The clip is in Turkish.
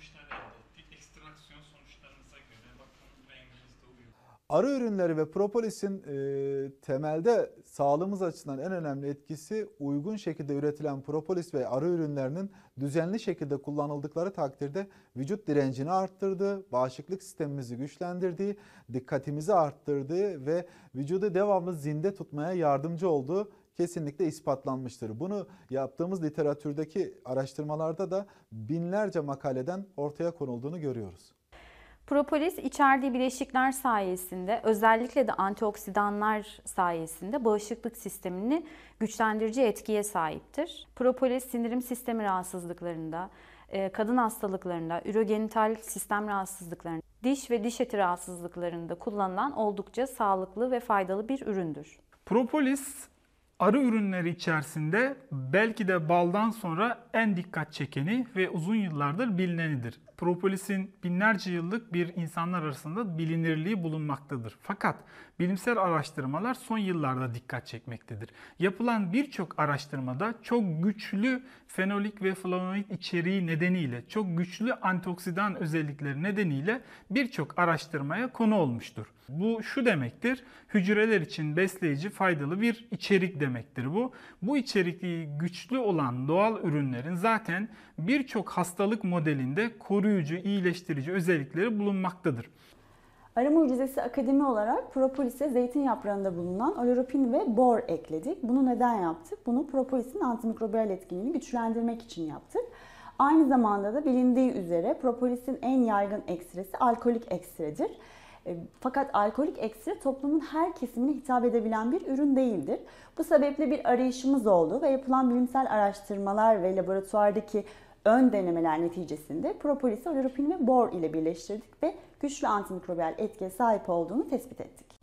sonuçlar elde ettik. Ekstraksiyon sonuçlarınıza göre bakın renginizde uyuyor. Arı ürünleri ve propolisin e, temelde sağlığımız açısından en önemli etkisi uygun şekilde üretilen propolis ve arı ürünlerinin düzenli şekilde kullanıldıkları takdirde vücut direncini arttırdığı, bağışıklık sistemimizi güçlendirdiği, dikkatimizi arttırdığı ve vücudu devamlı zinde tutmaya yardımcı olduğu kesinlikle ispatlanmıştır. Bunu yaptığımız literatürdeki araştırmalarda da binlerce makaleden ortaya konulduğunu görüyoruz. Propolis içerdiği bileşikler sayesinde özellikle de antioksidanlar sayesinde bağışıklık sistemini güçlendirici etkiye sahiptir. Propolis sindirim sistemi rahatsızlıklarında, e, kadın hastalıklarında, ürogenital sistem rahatsızlıklarında, diş ve diş eti rahatsızlıklarında kullanılan oldukça sağlıklı ve faydalı bir üründür. Propolis arı ürünleri içerisinde belki de baldan sonra en dikkat çekeni ve uzun yıllardır bilinenidir. Propolisin binlerce yıllık bir insanlar arasında bilinirliği bulunmaktadır. Fakat bilimsel araştırmalar son yıllarda dikkat çekmektedir. Yapılan birçok araştırmada çok güçlü fenolik ve flavonoid içeriği nedeniyle, çok güçlü antioksidan özellikleri nedeniyle birçok araştırmaya konu olmuştur. Bu şu demektir. Hücreler için besleyici faydalı bir içerik demektir bu. Bu içerikliği güçlü olan doğal ürünlerin zaten birçok hastalık modelinde koruyucu, iyileştirici özellikleri bulunmaktadır. Ara Mucizesi Akademi olarak propolise zeytin yaprağında bulunan oloropin ve bor ekledik. Bunu neden yaptık? Bunu propolisin antimikrobiyal etkinliğini güçlendirmek için yaptık. Aynı zamanda da bilindiği üzere propolisin en yaygın ekstresi alkolik ekstredir. E, fakat alkolik eksi toplumun her kesimine hitap edebilen bir ürün değildir. Bu sebeple bir arayışımız oldu ve yapılan bilimsel araştırmalar ve laboratuvardaki ön denemeler neticesinde propolis, olorapin ve bor ile birleştirdik ve güçlü antimikrobiyal etkiye sahip olduğunu tespit ettik.